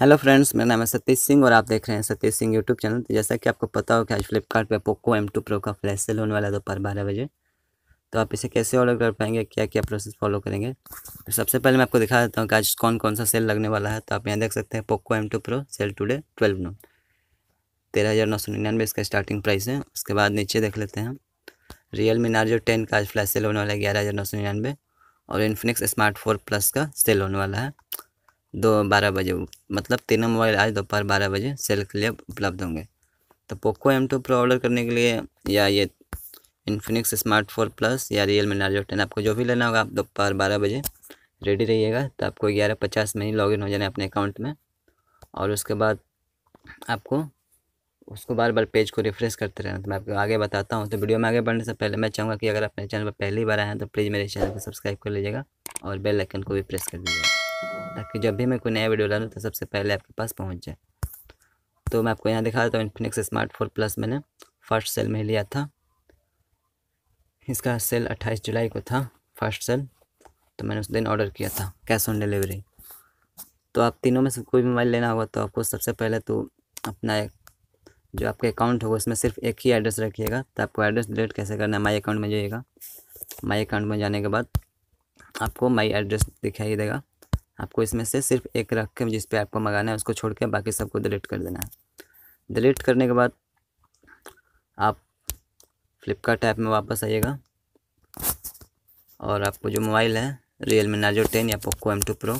hello friends मेरा नाम है सतीश सिंह और आप देख रहे हैं सतीश सिंह यूट्यूब चैनल तो जैसा कि आपको पता हो कि आज फ्लिपकार्ट पे पोको एम टू प्रो का फ्लैश सेल होने वाला है दोपहर बारह बजे तो आप इसे कैसे ऑर्डर कर पाएंगे क्या क्या प्रोसेस फॉलो करेंगे तो सबसे पहले मैं आपको दिखा देता हूँ कि आज कौन कौन सा सेल लगने वाला है तो आप यहाँ देख सकते हैं Poco M two pro sale today twelve note तेरह हज़ार नौ सौ निन्यानवे इसका स्टार्टिंग प्राइस है उसके बाद नीचे देख लेते हैं रियल मी नार्जो टेन का आज फ्लैश सेल होने वाला है ग्यारह हज़ार नौ सौ निन्यानवे और इन्फिनिक्स स्मार्ट फोर प्लस का सेल होने वाला है दो बारह बजे मतलब तीनों मोबाइल आज दोपहर बारह बजे सेल के लिए उपलब्ध होंगे तो Poco M two pro order करने के लिए या ये इन्फिनिक्स स्मार्ट फोर प्लस या रियल मी नार्जो टेन आपको जो भी लेना होगा आप दोपहर बारह बजे रेडी रहिएगा तो आपको ग्यारह पचास में ही लॉग हो जाना अपने अकाउंट में और उसके बाद आपको उसको बार बार पेज को रिफ्रेश करते रहना तो मैं आपको आगे बताता हूँ तो वीडियो में आगे बढ़ने से पहले मैं चाहूँगा कि अगर अपने चैनल पर पहली बार आए हैं तो प्लीज़ मेरे चैनल को सब्सक्राइब कर लीजिएगा और बेल आइकन को भी प्रेस कर दीजिएगा ताकि जब भी मैं कोई नया वीडियो डालूँ तो सबसे पहले आपके पास पहुँच जाए तो मैं आपको यहाँ दिखा देता हूँ इन्फिनिक्स स्मार्ट फोर प्लस मैंने फर्स्ट सेल में लिया था इसका सेल अट्ठाईस जुलाई को था फर्स्ट सेल तो मैंने उस दिन ऑर्डर किया था कैश ऑन डिलीवरी तो आप तीनों में से कोई भी मोबाइल लेना होगा तो आपको सबसे पहले तो अपना एक जो आपके अकाउंट होगा उसमें सिर्फ एक ही एड्रेस रखिएगा तो आपको एड्रेस डिलीट कैसे करना है माई अकाउंट में जाइएगा माई अकाउंट में जाने के बाद आपको माई एड्रेस दिखाई देगा आपको इसमें से सिर्फ एक रख के जिसपे आपको मंगाना है उसको छोड़ के बाकी सबको डिलीट कर देना है डिलीट करने के बाद आप फ्लिपकार्ट ऐप में वापस आइएगा और आपको जो मोबाइल है रियल मी नाजो टेन या पोको एम टू प्रो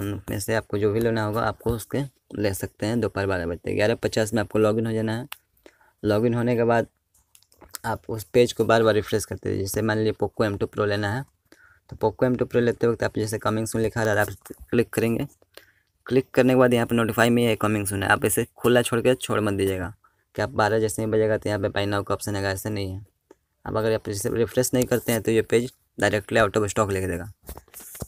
उनमें से आपको जो भी लेना होगा आपको उसके ले सकते हैं दोपहर बारह बजे ग्यारह पचास में आपको लॉगिन हो जाना है लॉगिन होने के बाद आप उस पेज को बार बार रिफ्रेश करते जैसे मान लीजिए पोको एम टू प्रो लेना है तो पोको एम टू प्रो लेते वक्त आप जैसे कमिंग सुन लिखा रहा है आप क्लिक करेंगे क्लिक करने के बाद यहाँ पर नोटिफाई में है कमिंग सुन है आप इसे खुला छोड़ के छोड़ मत दीजिएगा कि आप बारह जैसे ही बजेगा तो यहाँ पर बाई नाउ का ऑप्शन है ऐसे नहीं है आप अगर आप जैसे रिफ्रेश नहीं करते हैं तो ये page directly out of stock लिख देगा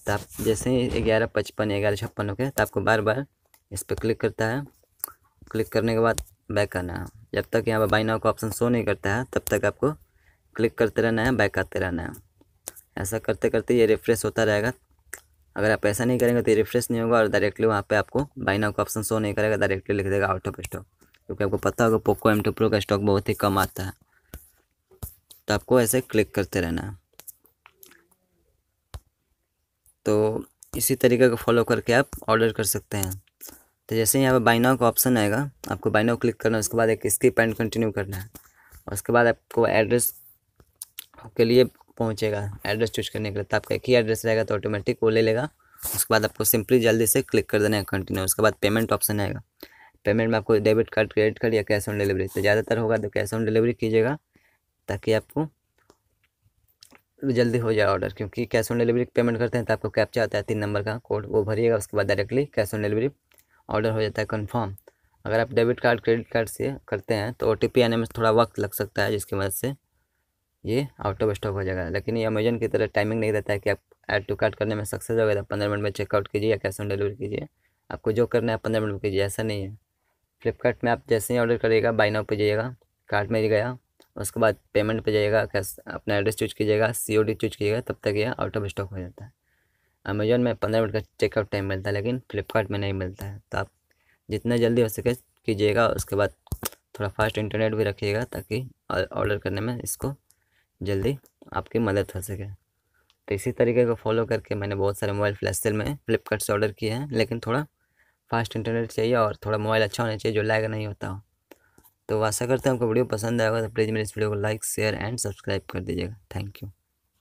तो आप जैसे ही ग्यारह पचपन ग्यारह छप्पन होकर तो आपको बार बार इस पर क्लिक करता है क्लिक करने के बाद बैक करना है जब तक यहाँ पर बाई नाव का ऑप्शन शो नहीं करता है तब तक आपको क्लिक करते रहना है बैक करते रहना है ऐसा करते करते ये रिफ्रेश होता रहेगा अगर आप ऐसा नहीं करेंगे तो रिफ्रेश नहीं होगा और डायरेक्टली वहाँ पे आपको बाई नाउ का ऑप्शन शो नहीं करेगा डायरेक्टली लिख देगा आउट ऑफ स्टॉक क्योंकि आपको पता होगा पोको एम टू प्रो का स्टॉक बहुत ही कम आता है तो आपको ऐसे क्लिक करते रहना है तो इसी तरीके को फॉलो करके आप ऑर्डर कर सकते हैं तो जैसे यहाँ पर बाइनाओ का ऑप्शन आएगा आपको बाइनाओ क्लिक करना है उसके बाद एक स्किप एंड कंटिन्यू करना है और उसके बाद आपको एड्रेस के लिए पहुँचेगा एड्रेस चूज करने के लिए तो आपका एक ही एड्रेस रहेगा तो ऑटोमेटिक वो ले लेगा उसके बाद आपको सिंपली जल्दी से क्लिक कर देना है कंटिन्यू उसके बाद पेमेंट ऑप्शन आएगा पेमेंट में आपको डेबिट कार्ड क्रेडिट कार्ड या कैश ऑन डिलीवरी तो ज़्यादातर होगा तो कैश ऑन डिलीवरी कीजिएगा ताकि आपको जल्दी हो जाए ऑर्डर क्योंकि कैश ऑन डिलीवरी पेमेंट करते हैं तो आपको कैप्चा आता है तीन नंबर का कोड वो भरिएगा उसके बाद directly cash on delivery order हो जाता है कन्फर्म अगर आप डेबिट कार्ड क्रेडिट कार्ड से करते हैं तो ओ आने में थोड़ा वक्त लग सकता है जिसकी मदद से ये आउट ऑफ स्टॉक हो जाएगा लेकिन ये अमेजन की तरह टाइमिंग नहीं रहता है कि आप एड टू कार्ट करने में सक्सेस हो गया तो पंद्रह मिनट में चेकआउट कीजिए या कैश ऑन डिलीवरी कीजिए आपको जो करना है पंद्रह मिनट में कीजिए ऐसा नहीं है फ्लिपकार्ट में आप जैसे ही ऑर्डर करिएगा बाई नाउ पे जाइएगा कार्ट में ही गया उसके बाद पेमेंट पे जाइएगा कैश अपना एड्रेस चूज कीजिएगा सी ओ डी चूज कीजिएगा तब तक ये आउट ऑफ स्टॉक हो जाता है अमेजन में पंद्रह मिनट का चेकआउट टाइम मिलता है लेकिन फ्लिपकार्ट में नहीं मिलता है तो आप जितना जल्दी हो सके कीजिएगा उसके बाद थोड़ा फास्ट इंटरनेट भी रखिएगा ताकि ऑर्डर करने में इसको जल्दी आपकी मदद हो सके तो इसी तरीके को फॉलो करके मैंने बहुत सारे मोबाइल फ्लैश सेल में फ्लिपकार्ट से ऑर्डर किए हैं लेकिन थोड़ा फास्ट इंटरनेट चाहिए और थोड़ा मोबाइल अच्छा होना चाहिए जो लैग नहीं होता हो तो आशा करते हैं आपको वीडियो पसंद आएगा तो प्लीज़ मेरे इस वीडियो को लाइक शेयर एंड सब्सक्राइब कर दीजिएगा थैंक यू